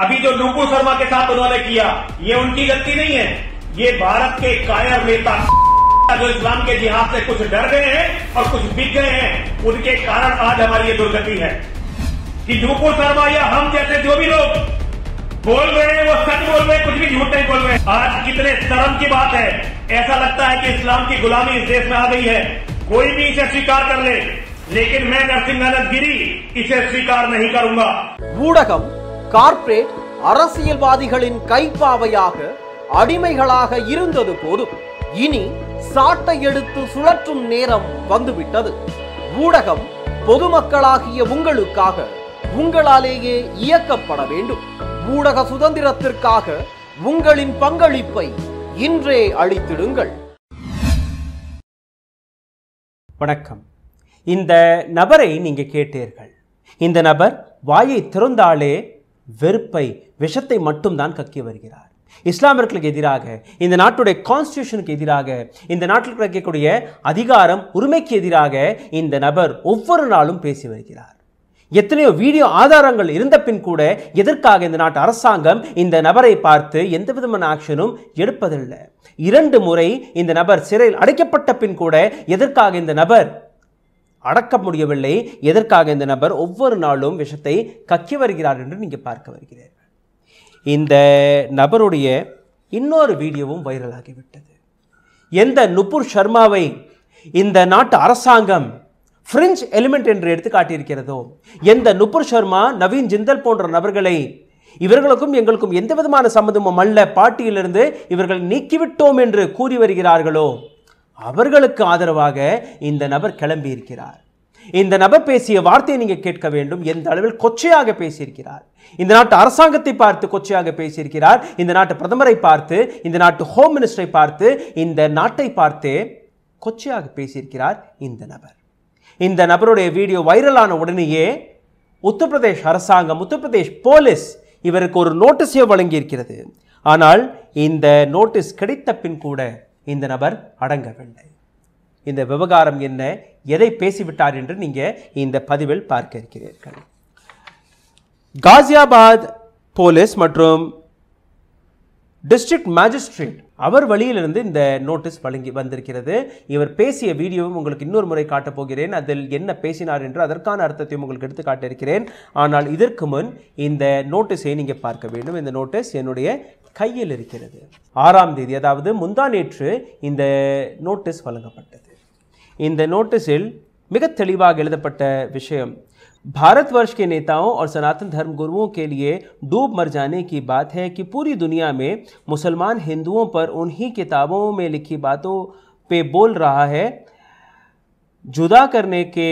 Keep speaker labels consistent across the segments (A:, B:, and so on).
A: अभी जो नूपू शर्मा के साथ उन्होंने किया ये उनकी गलती नहीं है ये भारत के कायर नेता जो इस्लाम के जिहाद से कुछ डर गए हैं और कुछ बिक गए हैं उनके कारण आज हमारी ये दुर्गति है कि नूपुर शर्मा या हम जैसे जो भी लोग बोल रहे हैं वो सच बोल रहे हैं कुछ भी झूठ नहीं बोल रहे आज कितने शर्म की बात है ऐसा लगता है कि इस्लाम की गुलामी इस देश में आ गई है कोई भी इसे स्वीकार कर ले लेकिन मैं नरसिंह गिरी इसे स्वीकार नहीं करूंगा बूढ़ा कम கார்ப்பரேட்
B: அரசியல்வாதிகளின் கைப்பாவையாக அடிமைகளாக இருந்தது போதும் இனி சாட்டை எடுத்து சுழற்றும் நேரம் வந்துவிட்டது ஊடகம் பொதுமக்களாகிய உங்களுக்காக உங்களாலேயே இயக்கப்பட வேண்டும் ஊடக சுதந்திரத்திற்காக உங்களின் பங்களிப்பை இன்றே அளித்திடுங்கள் வணக்கம் இந்த நபரை நீங்க கேட்டீர்கள் இந்த நபர் வாயை திறந்தாலே வெறுப்பை விஷத்தை மட்டும் தான் கக்கி வருகிறார் இஸ்லாமியர்களுக்கு எதிராக இந்த நாட்டுடைய கான்ஸ்டியூஷனுக்கு எதிராக இந்த நாட்டில் கிடைக்கக்கூடிய அதிகாரம் உரிமைக்கு எதிராக இந்த நபர் ஒவ்வொரு நாளும் பேசி வருகிறார் எத்தனையோ வீடியோ ஆதாரங்கள் இருந்த பின் கூட எதற்காக இந்த நாட்டு அரசாங்கம் இந்த நபரை பார்த்து எந்த விதமான ஆக்ஷனும் எடுப்பதில்லை இரண்டு முறை இந்த நபர் சிறையில் அடைக்கப்பட்ட பின் கூட எதற்காக இந்த நபர் அடக்க முடியவில்லை எதற்காக இந்த நபர் ஒவ்வொரு நாளும் விஷத்தை கக்கி வருகிறார் என்று நீங்கள் பார்க்க வருகிறீர்கள் இந்த நபருடைய இன்னொரு வீடியோவும் வைரலாகிவிட்டது எந்த நுபுர் சர்மாவை இந்த நாட்டு அரசாங்கம் பிரெஞ்சு எலிமெண்ட் என்று எடுத்து காட்டியிருக்கிறதோ எந்த நுபுர் சர்மா நவீன் ஜிந்தல் போன்ற நபர்களை இவர்களுக்கும் எங்களுக்கும் எந்த விதமான சம்மந்தமும் அல்ல பாட்டியிலிருந்து இவர்கள் நீக்கிவிட்டோம் என்று கூறி வருகிறார்களோ அவர்களுக்கு ஆதரவாக இந்த நபர் கிளம்பியிருக்கிறார் இந்த நபர் பேசிய வார்த்தையை நீங்கள் கேட்க வேண்டும் எந்த அளவில் கொச்சையாக பேசியிருக்கிறார் இந்த நாட்டு அரசாங்கத்தை பார்த்து கொச்சையாக பேசியிருக்கிறார் இந்த நாட்டு பிரதமரை பார்த்து இந்த நாட்டு ஹோம் மினிஸ்டரை பார்த்து இந்த நாட்டை பார்த்து கொச்சையாக பேசியிருக்கிறார் இந்த நபர் இந்த நபருடைய வீடியோ வைரலான உடனேயே உத்தரப்பிரதேஷ் அரசாங்கம் உத்தரப்பிரதேஷ் போலீஸ் இவருக்கு ஒரு நோட்டீஸை வழங்கியிருக்கிறது ஆனால் இந்த நோட்டீஸ் கிடைத்த பின் கூட இந்த நபர் அடங்கவில்லை இந்த விவகாரம் என்ன எதை பேசிவிட்டார் என்று நீங்கள் இந்த பதிவில் பார்க்க இருக்கிறீர்கள் காசியாபாத் போலீஸ் மற்றும் டிஸ்ட்ரிக்ட் மேஜிஸ்ட்ரேட் அவர் வழியிலிருந்து இந்த நோட்டீஸ் வழங்கி வந்திருக்கிறது இவர் பேசிய வீடியோவும் உங்களுக்கு இன்னொரு முறை காட்டப் போகிறேன் அதில் என்ன பேசினார் என்று அதற்கான அர்த்தத்தையும் உங்களுக்கு எடுத்து காட்டியிருக்கிறேன் ஆனால் இதற்கு முன் இந்த நோட்டீஸை நீங்கள் பார்க்க வேண்டும் இந்த நோட்டீஸ் என்னுடைய கையில் இருக்கிறது ஆறாம் தேதி அதாவது முந்தா நேற்று இந்த நோட்டீஸ் வழங்கப்பட்டது இந்த நோட்டீஸில் மிக தெளிவாக எழுதப்பட்ட விஷயம் के नेताओं और सनातन धर्म गुरुओं के लिए डूब मर जाने की बात है कि पूरी दुनिया में मुसलमान हिंदुओं पर उन्हीं किताबों में लिखी बातों पे बोल रहा है जुदा करने के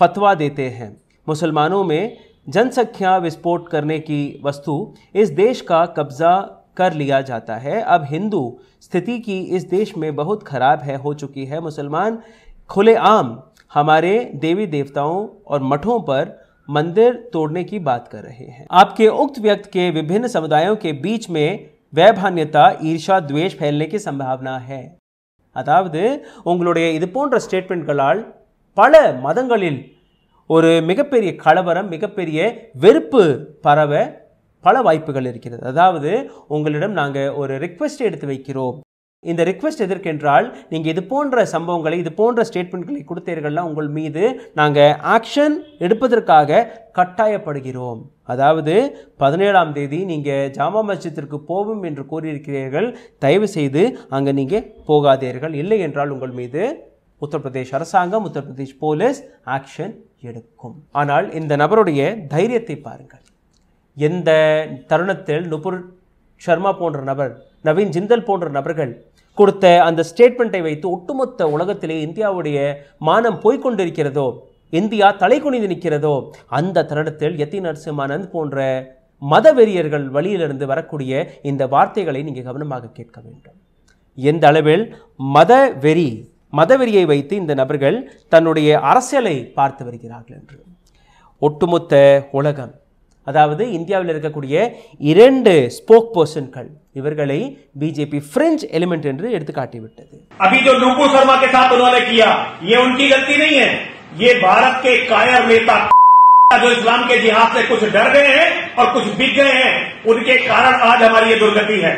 B: फतवा देते हैं मुसलमानों में जनसंख्या विस्फोट करने की वस्तु इस देश का कब्जा कर लिया जाता है अब हिंदू स्थिति की इस देश में बहुत खराब है हो चुकी है मुसलमान खुलेआम हमारे देवी देवताओं और मठों पर मंदिर तोड़ने की बात कर रहे हैं आपके उक्त व्यक्त के विभिन्न समुदायों के बीच में वैभान्यता ईर्षा द्वेष फैलने की संभावना है அதாவது உங்களுடைய இது போன்ற ஸ்டேட்மெண்ட்களால் பல மதங்களில் ஒரு மிகப்பெரிய கலவரம் மிகப்பெரிய வெறுப்பு பரவ பல வாய்ப்புகள் இருக்கிறது அதாவது உங்களிடம் நாங்கள் ஒரு ரிக்வெஸ்ட் எடுத்து வைக்கிறோம் இந்த ரிக்வெஸ்ட் எதற்கென்றால் நீங்கள் இது போன்ற சம்பவங்களை இது போன்ற ஸ்டேட்மெண்ட்களை கொடுத்தீர்கள்னா உங்கள் மீது நாங்கள் ஆக்ஷன் எடுப்பதற்காக கட்டாயப்படுகிறோம் அதாவது பதினேழாம் தேதி நீங்கள் ஜாமா மஸ்ஜித்திற்கு போவோம் என்று கூறியிருக்கிறீர்கள் தயவு செய்து அங்கே நீங்கள் போகாதீர்கள் இல்லை என்றால் உங்கள் மீது உத்தரப்பிரதேஷ் அரசாங்கம் உத்தரப்பிரதேஷ் போலீஸ் ஆக்ஷன் எடுக்கும் ஆனால் இந்த நபருடைய தைரியத்தை பாருங்கள் எந்த தருணத்தில் நுபுர் சர்மா போன்ற நபர் நவீன் ஜிந்தல் போன்ற நபர்கள் கொடுத்த அந்த ஸ்டேட்மெண்ட்டை வைத்து ஒட்டுமொத்த உலகத்திலே இந்தியாவுடைய மானம் போய்கொண்டிருக்கிறதோ இந்தியா தலை குனிந்து நிற்கிறதோ அந்த தருணத்தில் எத்தி நரசிம்மானந்த் போன்ற மத வெறியர்கள் வழியிலிருந்து வரக்கூடிய இந்த வார்த்தைகளை நீங்கள் கவனமாக கேட்க வேண்டும் எந்த அளவில் மத வெறி மதவெறியை வைத்து இந்த நபர்கள் தன்னுடைய அரசியலை பார்த்து வருகிறார்கள் என்று ஒட்டுமொத்த உலகம் அதாவது இந்தியாவில் இருக்கக்கூடிய 2 ஸ்போக்க்பர்சன்கள் இவர்களை बीजेपी French element என்றே எடுத்து காட்டி
A: விட்டது அபிஷோ லூகு சர்மா के साथ उन्होंने किया यह उनकी गलती नहीं है यह भारत के कायर नेता जो इस्लाम के जिहाद से कुछ डर गए हैं और कुछ बिक गए हैं उनके कारण आज हमारी यह दुर्दिति है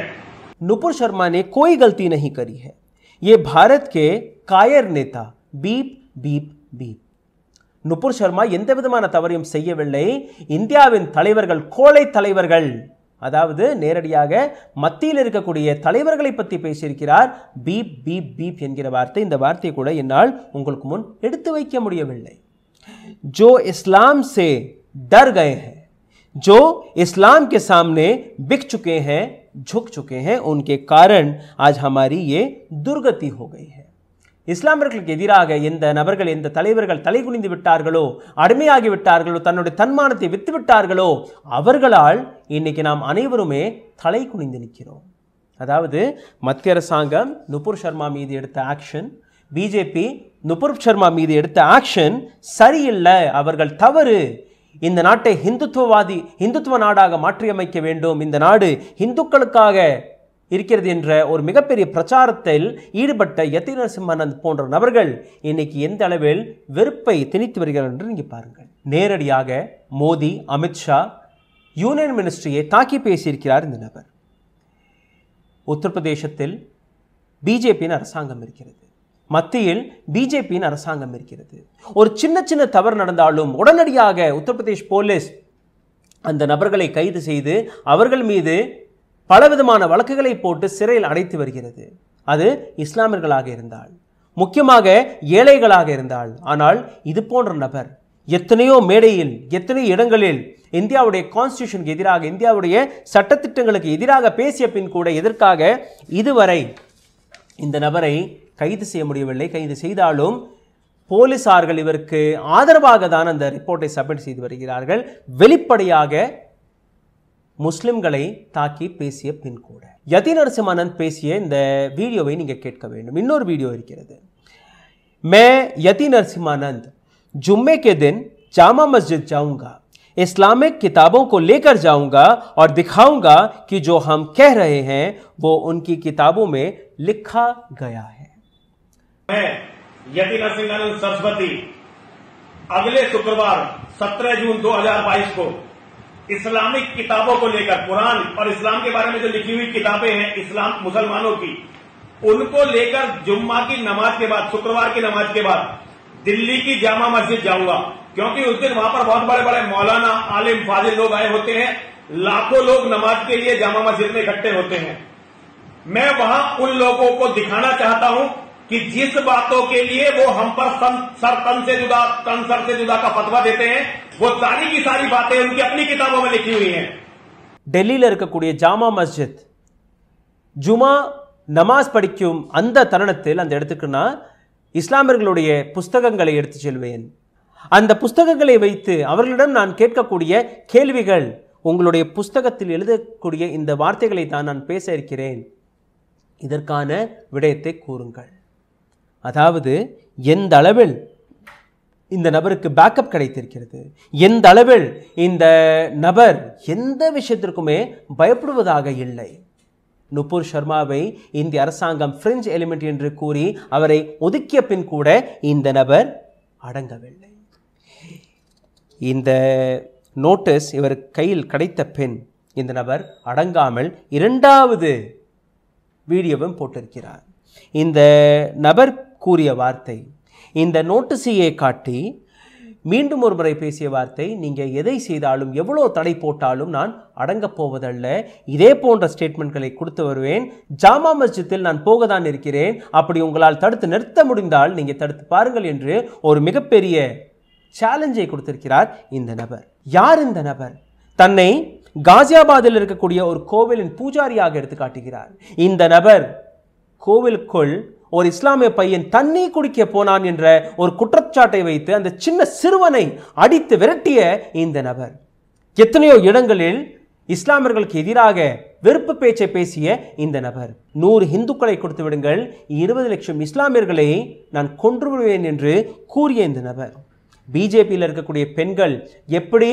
B: नुपुर शर्मा ने कोई गलती नहीं करी है ये भारत के காயர் நேதா beep beep beep Nupur Sharma எந்த விதமான தவறையும் செய்யவில்லை இந்தியாவின் தலைவர்கள் கோழை தலைவர்கள் அதாவது நேரடியாக மத்தியில் இருக்கக்கூடிய தலைவர்களை பற்றி பேசியிருக்கிறார் பீப் பீப் பீப் என்கிற வார்த்தை இந்த வார்த்தையை கூட என்னால் உங்களுக்கு முன் எடுத்து வைக்க முடியவில்லை ஜோ இஸ்லாம் சே டர் கயே ஹே जो इस्लाम के सामने बिक चुके हैं झुक चुके हैं उनके कारण आज हमारी ये दुर्गति हो गई है இஸ்லாமர்களுக்கு எதிராக எந்த நபர்கள் எந்த தலைவர்கள் தலை குனிந்து விட்டார்களோ அடிமையாகிவிட்டார்களோ தன்னுடைய தன்மானத்தை வித்துவிட்டார்களோ அவர்களால் இன்னைக்கு நாம் அனைவருமே தலை குனிந்து நிற்கிறோம் அதாவது மத்திய அரசாங்கம் நுபுர் சர்மா மீது எடுத்த ஆக்ஷன் பிஜேபி நுபுர் சர்மா மீது எடுத்த ஆக்ஷன் சரியில்லை அவர்கள் தவறு இந்த நாட்டை ஹிந்துத்துவவாதி ஹிந்துத்துவ நாடாக மாற்றியமைக்க வேண்டும் இந்த நாடு இந்துக்களுக்காக இருக்கிறது என்ற ஒரு மிகப்பெரிய பிரச்சாரத்தில் ஈடுபட்ட யத்தி நரசிம்மானந்த் போன்ற நபர்கள் இன்னைக்கு எந்த அளவில் வெறுப்பை திணித்து வருகிறார் என்று நீங்கள் பாருங்கள் நேரடியாக மோடி அமித்ஷா யூனியன் மினிஸ்ட்ரியை தாக்கி பேசியிருக்கிறார் இந்த நபர் உத்தரப்பிரதேசத்தில் பிஜேபியின் அரசாங்கம் இருக்கிறது மத்தியில் பிஜேபியின் அரசாங்கம் இருக்கிறது ஒரு சின்ன சின்ன தவறு நடந்தாலும் உடனடியாக உத்தரப்பிரதேஷ் போலீஸ் அந்த நபர்களை கைது செய்து அவர்கள் மீது பலவிதமான வழக்குகளை போட்டு சிறையில் அடைத்து வருகிறது அது இஸ்லாமியர்களாக இருந்தால் முக்கியமாக ஏழைகளாக இருந்தால் ஆனால் இது போன்ற நபர் எத்தனையோ மேடையில் எத்தனையோ இடங்களில் இந்தியாவுடைய கான்ஸ்டியூஷனுக்கு எதிராக இந்தியாவுடைய சட்டத்திட்டங்களுக்கு எதிராக பேசிய பின் கூட எதற்காக இதுவரை இந்த நபரை கைது செய்ய முடியவில்லை கைது செய்தாலும் போலீசார்கள் இவர்க்கு ஆதர்பாக தான அந்த ரிப்போர்ட்டை சப்மிட் செய்து வருகிறார்கள் வெளிப்படையாக முஸ்லிம்களை தாக்கி பேசிய பின் கூட யதி নরசி มา ந்த் பேசிய அந்த வீடியோவை நீங்க கேட்க வேண்டும் இன்னொரு வீடியோ இருக்கிறது मैं यति नरसिमानंद जुम्मे के दिन चामा मस्जिद जाऊंगा इस्लामिक किताबों को लेकर जाऊंगा और दिखाऊंगा कि जो हम कह रहे हैं वो उनकी किताबों में लिखा
A: गया है मैं यदि नरसिंहानंद सरस्वती अगले शुक्रवार 17 जून 2022 को इस्लामिक किताबों को लेकर कुरान और इस्लाम के बारे में जो लिखी हुई किताबें हैं इस्लाम मुसलमानों की उनको लेकर जुम्मा की नमाज के बाद शुक्रवार की नमाज के बाद दिल्ली की जामा मस्जिद जाऊंगा क्योंकि उस दिन वहां पर बहुत बड़े बड़े मौलाना आलिम फाजिल लोग आए होते हैं लाखों लोग नमाज के लिए जामा मस्जिद में इकट्ठे होते हैं मैं वहां उन लोगों को दिखाना चाहता हूं कि जिस बातों के लिए वो हम पर सन, से जुदा तन सर से जुदा का फतवा देते हैं वो सारी की सारी बातें उनकी अपनी किताबों में लिखी हुई हैं
B: டெல்லியில் இருக்கக்கூடிய ஜாமா மஸ்ஜித் ஜுமா நமாஸ் படிக்கும் அந்த தருணத்தில் அந்த இடத்துக்குன்னா இஸ்லாமியர்களுடைய புஸ்தகங்களை எடுத்துச் செல்வேன் அந்த புஸ்தகங்களை வைத்து அவர்களிடம் நான் கேட்கக்கூடிய கேள்விகள் உங்களுடைய புஸ்தகத்தில் எழுதக்கூடிய இந்த வார்த்தைகளை தான் நான் பேச இருக்கிறேன் இதற்கான விடயத்தை கூறுங்கள் அதாவது எந்த அளவில் இந்த நபருக்கு பேக்கப் கிடைத்திருக்கிறது எந்த அளவில் இந்த நபர் எந்த விஷயத்திற்குமே பயப்படுவதாக இல்லை நுபுர் சர்மாவை இந்திய அரசாங்கம் பிரெஞ்சு எலிமெண்ட் என்று கூறி அவரை ஒதுக்கிய பின் கூட இந்த நபர் அடங்கவில்லை இந்த நோட்டீஸ் இவர் கையில் கிடைத்த பின் இந்த நபர் அடங்காமல் இரண்டாவது வீடியோவும் போட்டிருக்கிறார் இந்த நபர் கூறிய வார்த்தை இந்த நோட்டீஸையே காட்டி மீண்டும் ஒரு முறை பேசிய வார்த்தை நீங்கள் எதை செய்தாலும் எவ்வளோ தடை போட்டாலும் நான் அடங்கப் போவதல்ல இதே போன்ற ஸ்டேட்மெண்ட்களை கொடுத்து வருவேன் ஜாமா மஸ்ஜித்தில் நான் போக தான் இருக்கிறேன் அப்படி உங்களால் தடுத்து நிறுத்த முடிந்தால் நீங்கள் தடுத்து பாருங்கள் என்று ஒரு மிகப்பெரிய சேலஞ்சை கொடுத்திருக்கிறார் இந்த நபர் யார் இந்த நபர் தன்னை காசியாபாத்தில் இருக்கக்கூடிய ஒரு கோவிலின் பூஜாரியாக எடுத்து காட்டுகிறார் இந்த நபர் கோவிலுக்குள் ஒரு இஸ்லாமிய பையன் தண்ணி குடிக்க போனான் என்ற ஒரு குற்றச்சாட்டை வைத்து அந்த சின்ன சிறுவனை அடித்து விரட்டிய இந்த நபர் எத்தனையோ இடங்களில் இஸ்லாமியர்களுக்கு எதிராக வெறுப்பு பேச்சை பேசிய இந்த நபர் நூறு இந்துக்களை கொடுத்து விடுங்கள் இருபது லட்சம் இஸ்லாமியர்களை நான் கொன்று விடுவேன் என்று கூறிய இந்த நபர் பிஜேபியில் இருக்கக்கூடிய பெண்கள் எப்படி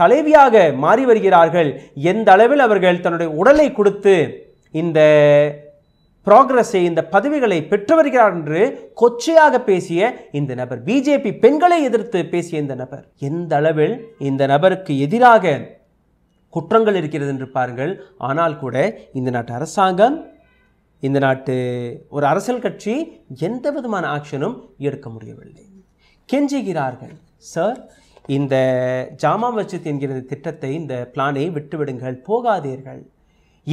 B: தலைவியாக மாறி வருகிறார்கள் எந்த அளவில் அவர்கள் தன்னுடைய உடலை கொடுத்து இந்த ப்ராக்ரஸை இந்த பதவிகளை பெற்று வருகிறார் என்று கொச்சையாக பேசிய இந்த நபர் பிஜேபி பெண்களை எதிர்த்து பேசிய இந்த நபர் எந்த அளவில் இந்த நபருக்கு எதிராக குற்றங்கள் இருக்கிறது என்று பாருங்கள் ஆனால் கூட இந்த நாட்டு அரசாங்கம் இந்த நாட்டு ஒரு அரசியல் கட்சி எந்த விதமான ஆக்ஷனும் எடுக்க முடியவில்லை கெஞ்சுகிறார்கள் சார் இந்த ஜாமா மஸ்ஜித் என்கிற திட்டத்தை இந்த பிளானை விட்டுவிடுங்கள் போகாதீர்கள்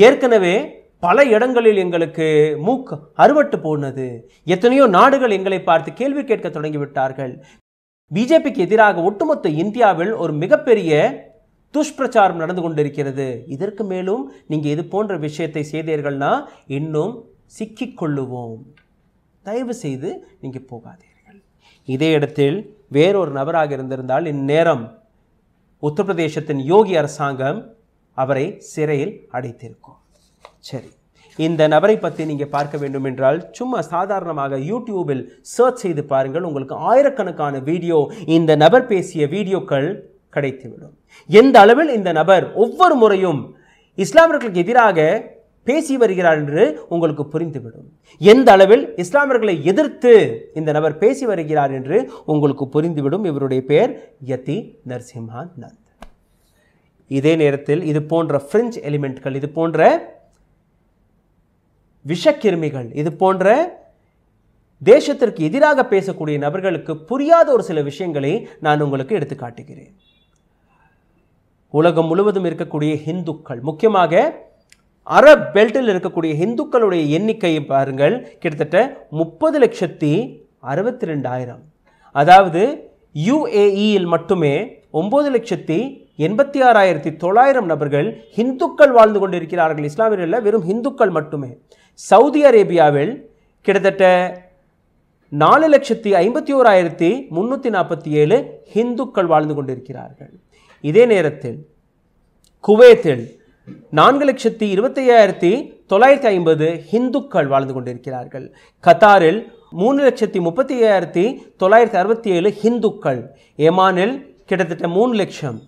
B: ஏற்கனவே பல இடங்களில் எங்களுக்கு மூக்கு அறுவட்டு போனது எத்தனையோ நாடுகள் எங்களை பார்த்து கேள்வி கேட்க தொடங்கிவிட்டார்கள் பிஜேபிக்கு எதிராக ஒட்டுமொத்த இந்தியாவில் ஒரு மிகப்பெரிய துஷ்பிரச்சாரம் நடந்து கொண்டிருக்கிறது இதற்கு மேலும் நீங்கள் இது போன்ற விஷயத்தை செய்தீர்கள்னா இன்னும் சிக்கிக்கொள்ளுவோம் தயவு செய்து நீங்கள் போகாதீர்கள் இதே இடத்தில் வேறொரு நபராக இருந்திருந்தால் இந்நேரம் உத்தரப்பிரதேசத்தின் யோகி அரசாங்கம் அவரை சிறையில் அடைத்திருக்கும் சரி இந்த நபரை பற்றி நீங்கள் பார்க்க வேண்டும் என்றால் சும்மா சாதாரணமாக யூடியூபில் சர்ச் செய்து பாருங்கள் உங்களுக்கு ஆயிரக்கணக்கான வீடியோ இந்த நபர் பேசிய வீடியோக்கள் கிடைத்துவிடும் எந்த அளவில் இந்த நபர் ஒவ்வொரு முறையும் இஸ்லாமியர்களுக்கு எதிராக பேசி வருகிறார் என்று உங்களுக்கு புரிந்துவிடும் எந்த அளவில் இஸ்லாமியர்களை எதிர்த்து இந்த நபர் பேசி வருகிறார் என்று உங்களுக்கு புரிந்துவிடும் இவருடைய பெயர் யதி நரசிம்ஹா நந்த் இதே நேரத்தில் இது போன்ற ஃப்ரெஞ்ச் எலிமெண்ட்கள் இது போன்ற விஷக்கிருமிகள் இது போன்ற தேசத்திற்கு எதிராக பேசக்கூடிய நபர்களுக்கு புரியாத ஒரு சில விஷயங்களை நான் உங்களுக்கு எடுத்து காட்டுகிறேன் உலகம் முழுவதும் இருக்கக்கூடிய ஹிந்துக்கள் முக்கியமாக அரப் பெல்ட்டில் இருக்கக்கூடிய ஹிந்துக்களுடைய எண்ணிக்கையை பாருங்கள் கிட்டத்தட்ட முப்பது லட்சத்தி அறுபத்தி ரெண்டாயிரம் அதாவது யுஏஇயில் மட்டுமே ஒம்பது லட்சத்தி எண்பத்தி ஆறாயிரத்தி தொள்ளாயிரம் நபர்கள் ஹிந்துக்கள் வாழ்ந்து கொண்டிருக்கிறார்கள் இஸ்லாமியர்களில் வெறும் ஹிந்துக்கள் மட்டுமே சவுதி அரேபியாவில் கிட்டத்தட்ட நாலு லட்சத்தி ஐம்பத்தி ஓராயிரத்தி முந்நூற்றி நாற்பத்தி ஏழு ஹிந்துக்கள் வாழ்ந்து கொண்டிருக்கிறார்கள் இதே நேரத்தில் குவைத்தில் நான்கு லட்சத்தி இருபத்தி ஐயாயிரத்தி தொள்ளாயிரத்தி ஐம்பது ஹிந்துக்கள் வாழ்ந்து கொண்டிருக்கிறார்கள் கத்தாரில் மூணு லட்சத்தி முப்பத்தி ஐயாயிரத்தி தொள்ளாயிரத்தி அறுபத்தி ஏழு ஹிந்துக்கள் ஏமானில் கிட்டத்தட்ட மூணு லட்சம்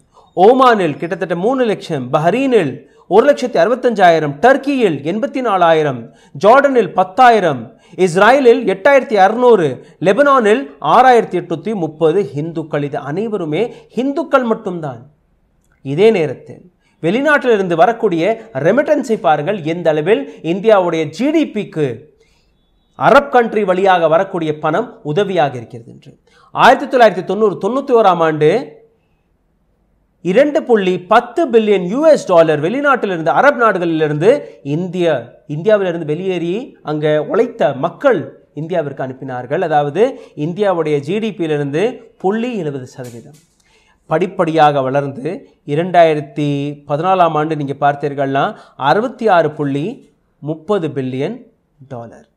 B: ஓமானில் கிட்டத்தட்ட மூணு லட்சம் பஹ்ரீனில் ஒரு லட்சத்தி அறுபத்தஞ்சாயிரம் டர்க்கியில் எண்பத்தி நாலாயிரம் ஜார்டனில் பத்தாயிரம் இஸ்ராயலில் எட்டாயிரத்தி அறுநூறு லெபனானில் ஆறாயிரத்தி எட்நூற்றி முப்பது ஹிந்துக்கள் இது அனைவருமே ஹிந்துக்கள் மட்டும்தான் இதே நேரத்தில் வெளிநாட்டிலிருந்து வரக்கூடிய ரெமிட்டன்ஸை பாருங்கள் எந்த அளவில் இந்தியாவுடைய ஜிடிபிக்கு அரப் கண்ட்ரி வழியாக வரக்கூடிய பணம் உதவியாக இருக்கிறது என்று ஆயிரத்தி தொள்ளாயிரத்தி தொண்ணூறு தொண்ணூற்றி ஓராம் ஆண்டு இரண்டு புள்ளி பத்து பில்லியன் யூஎஸ் டாலர் வெளிநாட்டிலிருந்து அரப் நாடுகளிலிருந்து இந்திய இந்தியாவிலிருந்து வெளியேறி அங்கே உழைத்த மக்கள் இந்தியாவிற்கு அனுப்பினார்கள் அதாவது இந்தியாவுடைய ஜிடிபியிலிருந்து புள்ளி எழுபது சதவீதம் படிப்படியாக வளர்ந்து இரண்டாயிரத்தி பதினாலாம் ஆண்டு நீங்கள் பார்த்தீர்கள்னா அறுபத்தி ஆறு புள்ளி முப்பது பில்லியன் டாலர்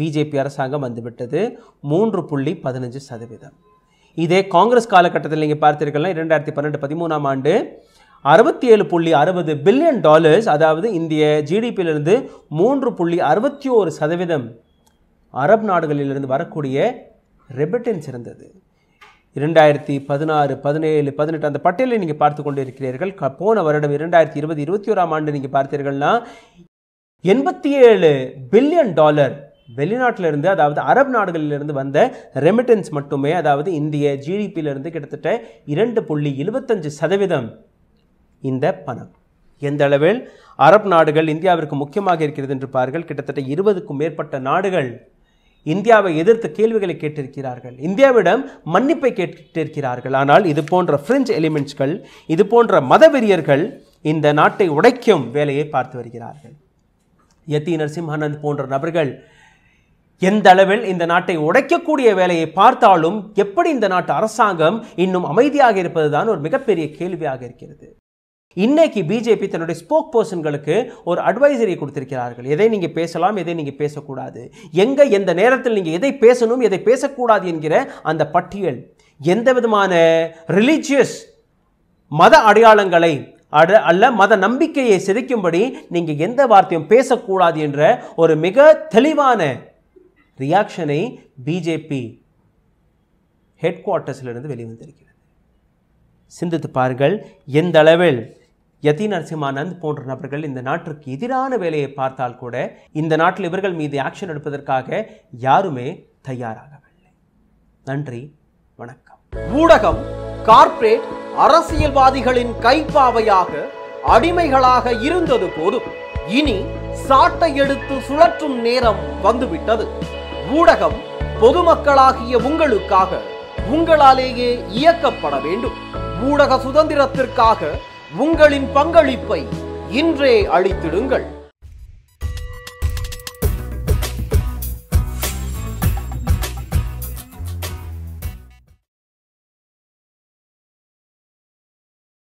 B: பிஜேபி அரசாங்கம் வந்துவிட்டது மூன்று புள்ளி பதினஞ்சு சதவீதம் இதே காங்கிரஸ் காலகட்டத்தில் நீங்கள் பார்த்திருக்கலாம் இரண்டாயிரத்தி பன்னெண்டு பதிமூணாம் ஆண்டு அறுபத்தி ஏழு புள்ளி அறுபது பில்லியன் டாலர்ஸ் அதாவது இந்திய ஜிடிபியிலிருந்து மூன்று புள்ளி அறுபத்தி ஓரு சதவீதம் அரப் நாடுகளிலிருந்து வரக்கூடிய ரெபட்டன்ஸ் இருந்தது இரண்டாயிரத்தி பதினாறு பதினேழு பதினெட்டு அந்த பட்டியலை நீங்கள் பார்த்து கொண்டு இருக்கிறீர்கள் போன வருடம் இரண்டாயிரத்தி இருபது இருபத்தி ஓராம் ஆண்டு நீங்கள் பார்த்தீர்கள்னா எண்பத்தி ஏழு பில்லியன் டாலர் வெளிநாட்டிலிருந்து அதாவது அரபு நாடுகளிலிருந்து வந்த ரெமிட்டன்ஸ் மட்டுமே அதாவது இந்திய ஜிடிபியிலிருந்து கிட்டத்தட்ட இரண்டு புள்ளி எழுபத்தஞ்சு சதவீதம் இந்த பணம் எந்த அளவில் அரப் நாடுகள் இந்தியாவிற்கு முக்கியமாக இருக்கிறது என்று பார்கள் கிட்டத்தட்ட இருபதுக்கும் மேற்பட்ட நாடுகள் இந்தியாவை எதிர்த்து கேள்விகளை கேட்டிருக்கிறார்கள் இந்தியாவிடம் மன்னிப்பை கேட்டிருக்கிறார்கள் ஆனால் இது போன்ற பிரெஞ்சு எலிமெண்ட்ஸ்கள் இது போன்ற மதவெறியர்கள் இந்த நாட்டை உடைக்கும் வேலையை பார்த்து வருகிறார்கள் யத்தி நரசிம்ஹானந்த் போன்ற நபர்கள் எந்த அளவில் இந்த நாட்டை உடைக்கக்கூடிய வேலையை பார்த்தாலும் எப்படி இந்த நாட்டு அரசாங்கம் இன்னும் அமைதியாக இருப்பது தான் ஒரு மிகப்பெரிய கேள்வியாக இருக்கிறது இன்னைக்கு பிஜேபி தன்னுடைய ஸ்போக் பர்சன்களுக்கு ஒரு அட்வைசரி கொடுத்திருக்கிறார்கள் எதை நீங்கள் பேசலாம் எதை நீங்கள் பேசக்கூடாது எங்கே எந்த நேரத்தில் நீங்கள் எதை பேசணும் எதை பேசக்கூடாது என்கிற அந்த பட்டியல் எந்த விதமான ரிலீஜியஸ் மத அடையாளங்களை அல்ல மத நம்பிக்கையை சிதைக்கும்படி நீங்கள் எந்த வார்த்தையும் பேசக்கூடாது என்ற ஒரு மிக தெளிவான ரியாக்ஷனை பிஜேபி ஹெட் குவார்ட்டர்ஸிலிருந்து வெளிவந்திருக்கிறது சிந்தித்து பாருங்கள் எந்த அளவில் யதி நரசிம்மானந்த் போன்ற நபர்கள் இந்த நாட்டிற்கு எதிரான வேலையை பார்த்தால் கூட இந்த நாட்டில் இவர்கள் மீது ஆக்ஷன் எடுப்பதற்காக யாருமே தயாராகவில்லை நன்றி வணக்கம் ஊடகம் கார்ப்பரேட் அரசியல்வாதிகளின் கைப்பாவையாக அடிமைகளாக இருந்தது போதும் இனி சாட்டை எடுத்து சுழற்றும் நேரம் வந்துவிட்டது ஊடகம் பொதுமக்களாகிய உங்களுக்காக உங்களாலேயே இயக்கப்பட வேண்டும் ஊடக சுதந்திரத்திற்காக உங்களின் பங்களிப்பை இன்றே அளித்திடுங்கள்